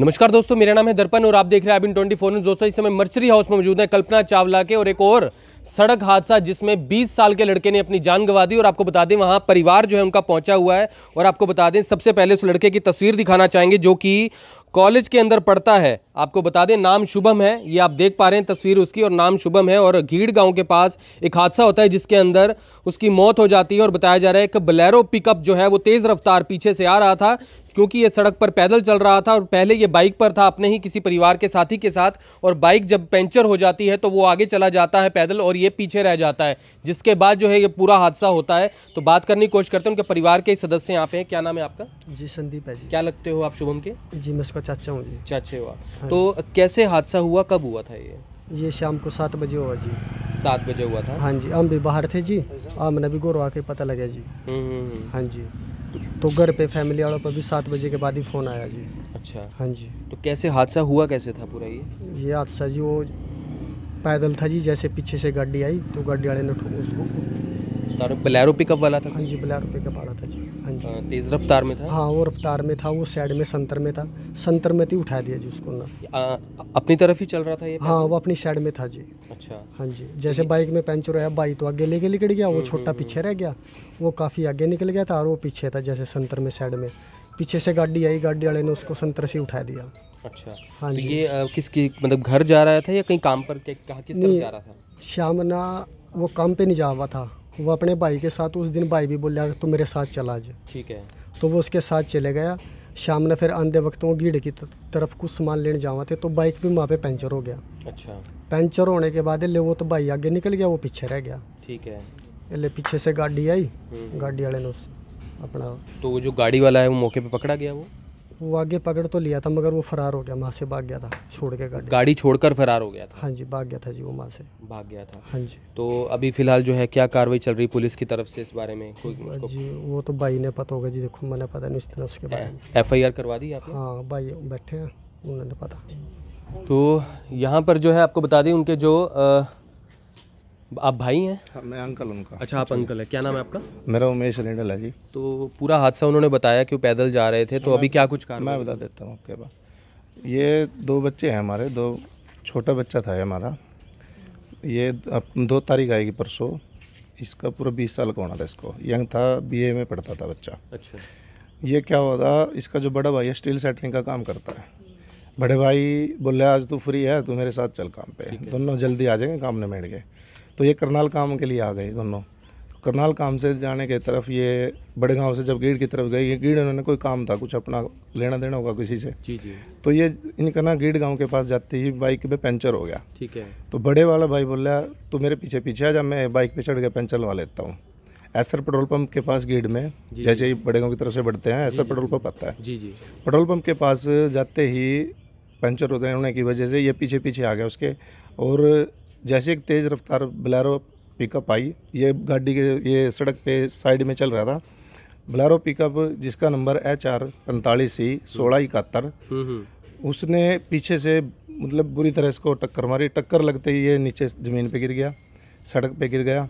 नमस्कार दोस्तों मेरा नाम है दर्पण और आप देख रहे हैं अबिन ट्वेंटी फोर दोस्तों इस समय मर्चरी हाउस में मौजूद है कल्पना चावला के और एक और सड़क हादसा जिसमें 20 साल के लड़के ने अपनी जान गंवा दी और आपको बता दें वहां परिवार जो है उनका पहुंचा हुआ है और आपको बता दें सबसे पहले उस लड़के की तस्वीर दिखाना चाहेंगे जो कि कॉलेज के अंदर पढ़ता है आपको बता दें नाम शुभम है ये आप देख पा रहे हैं तस्वीर उसकी और नाम शुभम है और घीड़ गांव के पास एक हादसा होता है जिसके अंदर उसकी मौत हो जाती है और बताया जा रहा है कि बलैरो पिकअप जो है वो तेज़ रफ्तार पीछे से आ रहा था क्योंकि ये सड़क पर पैदल चल रहा था और पहले ये बाइक पर था अपने ही किसी परिवार के साथी के साथ और बाइक जब पंचर हो जाती है तो वो आगे चला जाता है पैदल और ये पीछे रह जाता है जिसके बाद जो है ये पूरा हादसा होता है तो बात करने की कोशिश करते हैं उनके परिवार के सदस्य यहाँ पे हैं क्या नाम है आपका जी संदीप है जी क्या लगते हो आप शुभम के जी मैं उसका चाचा हूँ जी चाचे हुआ हाँ तो कैसे हादसा हुआ कब हुआ था ये ये शाम को सात बजे हुआ जी सात बजे हुआ था हाँ जी हम भी बाहर थे जी हमने भी गोरवा के पता लगा जी हम्म, हम्म, हम्म। हाँ जी तो घर पे फैमिली वालों पर भी सात बजे के बाद ही फ़ोन आया जी अच्छा हाँ जी तो कैसे हादसा हुआ कैसे था पूरा ये ये हादसा जी वो पैदल था जी जैसे पीछे से गाड़ी आई तो गाड़ी वाले ने उसको बलैरो पिकअप वाला था हाँ जी बलैरो पिकअप वाला था जी हाँ जी हाँ, तेज़ रफ्तार में था हाँ वो रफ्तार में था वो साइड में संतर में था संतर में थी तो उठा दिया जी उसको ना आ, अपनी तरफ ही चल रहा था ये हाँ वो अपनी साइड में था जी अच्छा हाँ जी जैसे बाइक में पंचर होया बाइक तो आगे लेके निकल गया वो हम्म, छोटा हम्म, पीछे हम्म। रह गया वो काफ़ी आगे निकल गया था और वो पीछे था जैसे संतर में साइड में पीछे से गाड़ी आई गाड़ी वाले ने उसको संतर से उठा दिया अच्छा हाँ तो जी ये किसकी मतलब घर जा रहा था या कहीं काम पर कहाँ किस जा रहा था श्यामना वो काम पे नहीं जा हुआ था वो अपने भाई के साथ उस दिन भाई भी बोला तू मेरे साथ चला आज ठीक है तो वो उसके साथ चले गया शाम ने फिर आंधे वक्त वो गीड़ की तरफ कुछ सामान लेने जावा थे तो बाइक भी वहाँ पे पंचर हो गया अच्छा पंचर होने के बाद ले वो तो भाई आगे निकल गया वो पीछे रह गया ठीक है ले पीछे से गाड़ी आई हम्म। गाड़ी वाले ने उस अपना तो वो जो गाड़ी वाला है वो मौके पे पकड़ा गया वो वो आगे पकड़ तो लिया था मगर वो फरार हो गया वहाँ से भाग गया था छोड़ के गाड़ी गाड़ी छोड़कर फरार हो गया था हाँ जी भाग गया था जी वो वहाँ से भाग गया था हाँ जी तो अभी फिलहाल जो है क्या कार्रवाई चल रही पुलिस की तरफ से इस बारे में कोई हाँ जी वो तो भाई ने पता होगा जी देखो मैंने पता नहीं इस तरह उसके बारे में एफ आई करवा दी आप हाँ भाई बैठे हैं उन्होंने पता तो यहाँ पर जो है आपको बता दें उनके जो आप भाई हैं हाँ, मैं अंकल उनका अच्छा आप अंकल है क्या नाम है आपका मेरा उमेश रेंडल है जी तो पूरा हादसा उन्होंने बताया कि वो पैदल जा रहे थे तो हाँ, अभी क्या कुछ कहा मैं बता देता हूँ आपके पास ये दो बच्चे हैं हमारे दो छोटा बच्चा था हमारा ये दो तारीख आएगी परसों इसका पूरा बीस साल का होना था इसको यंग था बी में पढ़ता था बच्चा अच्छा ये क्या हुआ था इसका जो बड़ा भाई है स्टील सेटरिंग का काम करता है बड़े भाई बोले आज तू फ्री है तू मेरे साथ चल काम पे दोनों जल्दी आ जाएंगे काम बैठ के तो ये करनाल काम के लिए आ गए दोनों करनाल काम से जाने के तरफ ये गांव से जब गीड़ की तरफ गए गीड़ उन्होंने कोई काम था कुछ अपना लेना देना होगा किसी से जी जी तो ये इनका ना गीड़ गांव के पास जाते ही बाइक पे पंचर हो गया ठीक है तो बड़े वाला भाई बोला तो मेरे पीछे पीछे आ जा मैं बाइक पे चढ़ के पंचर लगा लेता हूँ एसर पेट्रोल पंप के पास गीड़ में जैसे ही बड़े गाँव की तरफ से बढ़ते हैं ऐसा पेट्रोल पंप आता है जी जी पेट्रोल पंप के पास जाते ही पंचर होते होने की वजह से ये पीछे पीछे आ गया उसके और जैसे एक तेज़ रफ्तार बलैरो पिकअप आई ये गाड़ी के ये सड़क पे साइड में चल रहा था बलैरो पिकअप जिसका नंबर एच आर पैंतालीस सी सोलह इकहत्तर हम्म, हम्म। उसने पीछे से मतलब बुरी तरह इसको टक्कर मारी टक्कर लगते ही ये नीचे ज़मीन पे गिर गया सड़क पे गिर गया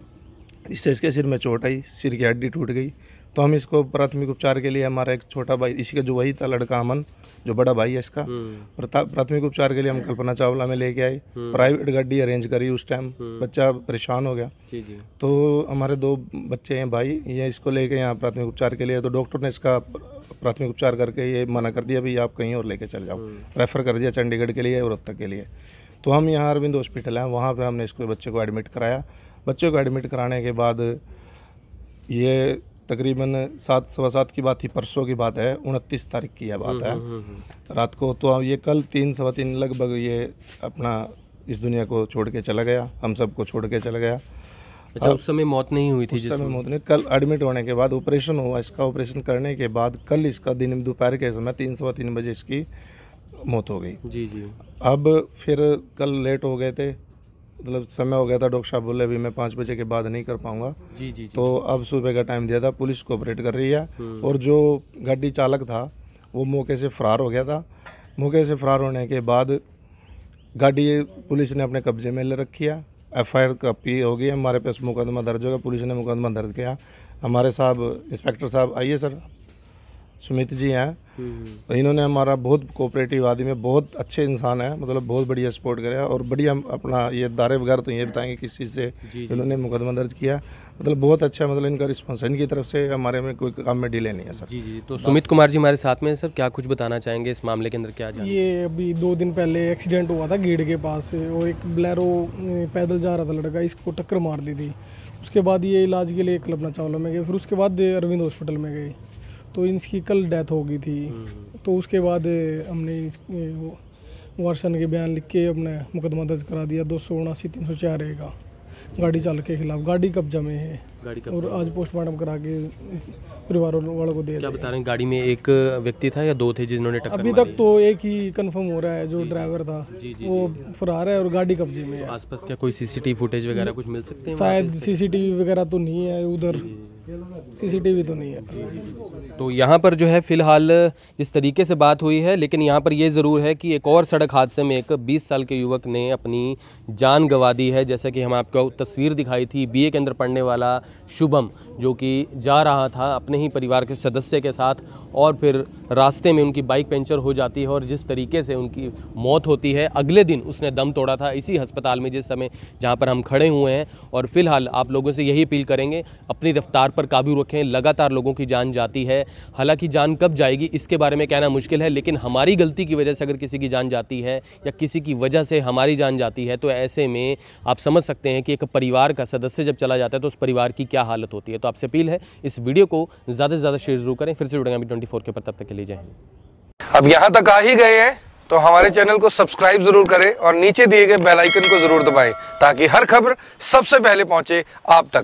इससे इसके सिर में चोट आई सिर की हड्डी टूट गई तो हम इसको प्राथमिक उपचार के लिए हमारा एक छोटा भाई इसी का जो वही था लड़का अमन जो बड़ा भाई है इसका हम्म। प्राथमिक उपचार के लिए हम हम्म। कल्पना चावला में लेके आए हम्म। प्राइवेट गाड़ी अरेंज करी उस टाइम बच्चा परेशान हो गया तो हमारे दो बच्चे हैं भाई ये इसको लेके यहाँ प्राथमिक उपचार के लिए तो डॉक्टर ने इसका प्राथमिक उपचार करके ये मना कर दिया भाई आप कहीं और लेके चल जाओ रेफ़र कर दिया चंडीगढ़ के लिए और रोहतक के लिए तो हम यहाँ अरविंद हॉस्पिटल हैं वहाँ पर हमने इसको बच्चे को एडमिट कराया बच्चे को एडमिट कराने के बाद ये तकरीबन सात सवा सात की बात थी परसों की बात है उनतीस तारीख की यह बात हम्म, है हम्म, हम्म, रात को तो ये कल तीन सवा तीन लगभग ये अपना इस दुनिया को छोड़ के चला गया हम सबको छोड़ के चला गया अच्छा उस समय मौत नहीं हुई थी उस समय मौत नहीं कल एडमिट होने के बाद ऑपरेशन हुआ इसका ऑपरेशन करने के बाद कल इसका दिन दोपहर के समय तीन सवा तीन बजे इसकी मौत हो गई जी जी अब फिर कल लेट हो गए थे मतलब समय हो गया था डॉक्टर साहब बोले अभी मैं पाँच बजे के बाद नहीं कर पाऊंगा जी जी तो अब सुबह का टाइम दिया था पुलिस कोऑपरेट कर रही है हम्म। और जो गाड़ी चालक था वो मौके से फरार हो गया था मौके से फरार होने के बाद गाड़ी पुलिस ने अपने कब्जे में ले रखी है एफ आई आर कॉपी होगी हमारे पास मुकदमा दर्ज होगा पुलिस ने मुकदमा दर्ज किया हमारे साहब इंस्पेक्टर साहब आइए सर सुमित जी हैं तो इन्होंने हमारा बहुत कोऑपरेटिव आदि में बहुत अच्छे इंसान हैं मतलब बहुत बढ़िया सपोर्ट करें और बढ़िया अपना ये दारे वगैरह तो ये बताएंगे किस चीज़ से इन्होंने मुकदमा दर्ज किया मतलब बहुत अच्छा मतलब इनका रिस्पॉन्स इनकी तरफ से हमारे में कोई काम में डिले नहीं है सर जी जी तो सुमित कुमार जी हमारे साथ में सर क्या कुछ बताना चाहेंगे इस मामले के अंदर क्या ये अभी दो दिन पहले एक्सीडेंट हुआ था गेट के पास और एक ब्लैरो पैदल जा रहा था लड़का इसको टक्कर मार दी थी उसके बाद ये इलाज के लिए कल्पना चावला में गए फिर उसके बाद अरविंद हॉस्पिटल में गए तो इनकी कल डेथ हो गई थी हम्म। तो उसके बाद हमने इस वारसन के बयान लिख के अपने मुकदमा दर्ज करा दिया दो सौ उनासी तीन सौ चार ए का गाड़ी चालक के खिलाफ गाड़ी कब्जा में है और आज पोस्टमार्टम करा के परिवार वालों को दे क्या बता रहे हैं गाड़ी में एक व्यक्ति था या दो थे जिन्होंने टक्कर अभी तक तो एक ही कंफर्म हो रहा है जो ड्राइवर था जी, जी, वो फरार है और गाड़ी कब्जे में है आसपास क्या कोई सीसीटीवी फुटेज वगैरह कुछ मिल सकते हैं शायद सीसीटीवी वगैरह तो नहीं है उधर सीसीटीवी तो नहीं है तो यहाँ पर जो है फिलहाल जिस तरीके से बात हुई है लेकिन यहाँ पर ये ज़रूर है कि एक और सड़क हादसे में एक 20 साल के युवक ने अपनी जान गंवा दी है जैसा कि हम आपको तस्वीर दिखाई थी बीए के अंदर पढ़ने वाला शुभम जो कि जा रहा था अपने ही परिवार के सदस्य के साथ और फिर रास्ते में उनकी बाइक पंचर हो जाती है और जिस तरीके से उनकी मौत होती है अगले दिन उसने दम तोड़ा था इसी अस्पताल में जिस समय जहाँ पर हम खड़े हुए हैं और फिलहाल आप लोगों से यही अपील करेंगे अपनी रफ्तार पर काबू रखें लगातार लोगों की जान जाती है हालांकि जान कब जाएगी इसके बारे में कहना मुश्किल है लेकिन हमारी गलती की वजह से अगर किसी की जान जाती है या किसी की वजह से हमारी जान जाती है तो ऐसे में आप समझ सकते हैं कि एक परिवार का सदस्य जब चला जाता है तो उस परिवार की क्या हालत होती है तो आपसे अपील है इस वीडियो को ज़्यादा से ज़्यादा शेयर जरूर करें फिर से जुड़ेंगे अभी ट्वेंटी के पर तब तक के लिए जाएंगे अब यहाँ तक आ ही गए हैं तो हमारे चैनल को सब्सक्राइब जरूर करें और नीचे दिए गए बेल आइकन को जरूर दबाएं ताकि हर खबर सबसे पहले पहुंचे आप तक